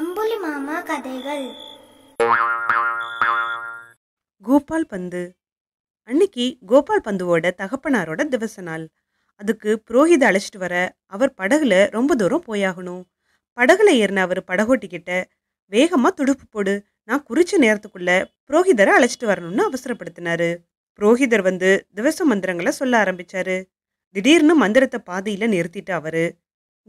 அம்புலி மாமா கதைகள் கோபால் பந்து அன்னைக்கு கோபால் பந்துவோட தகப்பனாரோட திவச நாள் அதுக்கு புரோஹித அழைச்சிட்டு வர அவர் படகுல ரொம்ப தூரம் போயாகணும் படகுல ஏறின அவர் படகோட்டிக்கிட்ட வேகமாக துடுப்பு போடு நான் குறிச்ச நேரத்துக்குள்ள புரோஹிதரை அழைச்சிட்டு வரணும்னு அவசரப்படுத்தினாரு புரோஹிதர் வந்து திவச மந்திரங்களை சொல்ல ஆரம்பிச்சாரு திடீர்னு மந்திரத்தை பாதையில நிறுத்திட்டு அவரு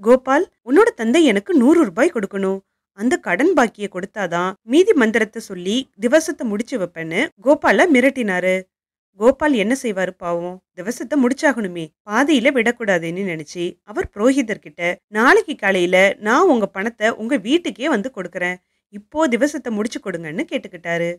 கோபால் உன்னோட தந்தை எனக்கு நூறு ரூபாய் கொடுக்கணும் அந்த கடன் பாக்கிய கொடுத்தாதான் மீதி மந்திரத்தை சொல்லி திவசத்தை முடிச்சு வைப்பேன்னு கோபால மிரட்டினாரு கோபால் என்ன செய்வாரு பாவம் திவசத்தை முடிச்சாகணுமே பாதையில விடக்கூடாதுன்னு நினைச்சு அவர் புரோஹிதர்கிட்ட நாளைக்கு காலையில நான் உங்க பணத்தை உங்க வீட்டுக்கே வந்து கொடுக்குறேன் இப்போ திவசத்தை முடிச்சு கொடுங்கன்னு கேட்டுக்கிட்டாரு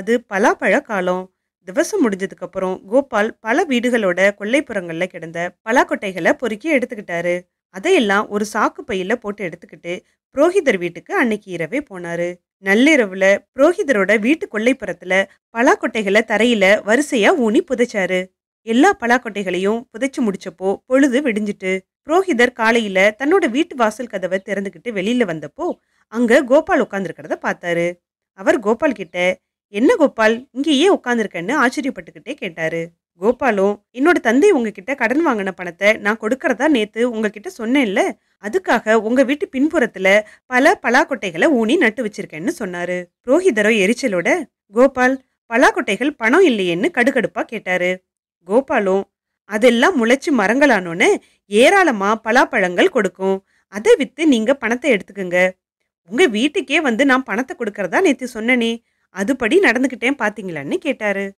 அது பலாப்பழ காலம் திவசம் முடிஞ்சதுக்கப்புறம் கோபால் பல வீடுகளோட கொல்லைப்புறங்களில் கிடந்த பலாக்கொட்டைகளை பொறுக்கி எடுத்துக்கிட்டாரு அதையெல்லாம் ஒரு சாக்கு பையில போட்டு எடுத்துக்கிட்டு புரோகிதர் வீட்டுக்கு அன்னைக்கு இரவே போனாரு நள்ளிரவுல புரோகிதரோட வீட்டு கொல்லைப்புறத்துல பலாக்கொட்டைகளை தரையில வரிசையா ஊனி புதைச்சாரு எல்லா பலாக்கொட்டைகளையும் புதைச்சு முடிச்சப்போ பொழுது விடிஞ்சிட்டு புரோகிதர் காலையில தன்னோட வீட்டு வாசல் கதவை திறந்துகிட்டு வெளியில வந்தப்போ அங்க கோபால் உட்காந்துருக்கிறத பார்த்தாரு அவர் கோபால் கிட்ட என்ன கோபால் இங்கேயே உட்காந்துருக்கேன்னு ஆச்சரியப்பட்டுக்கிட்டே கேட்டாரு கோபாலும் என்னோட தந்தை உங்ககிட்ட கடன் வாங்கின பணத்தை நான் கொடுக்கறதா நேத்து உங்ககிட்ட சொன்னேன்ல அதுக்காக உங்க வீட்டு பின்புறத்துல பல பலாக்கொட்டைகளை ஊனி நட்டு வச்சிருக்கேன்னு சொன்னாரு புரோகிதரோ எரிச்சலோட கோபால் பலாக்கொட்டைகள் பணம் இல்லையேன்னு கடுகடுப்பா கேட்டாரு கோபாலும் அதெல்லாம் முளைச்சு மரங்களானோன்னு ஏராளமா பலாப்பழங்கள் கொடுக்கும் அதை வித்து நீங்க பணத்தை எடுத்துக்கோங்க உங்க வீட்டுக்கே வந்து நான் பணத்தை கொடுக்கறதா நேத்து சொன்னனே அதுபடி நடந்துக்கிட்டேன் பார்த்தீங்களான்னு கேட்டார்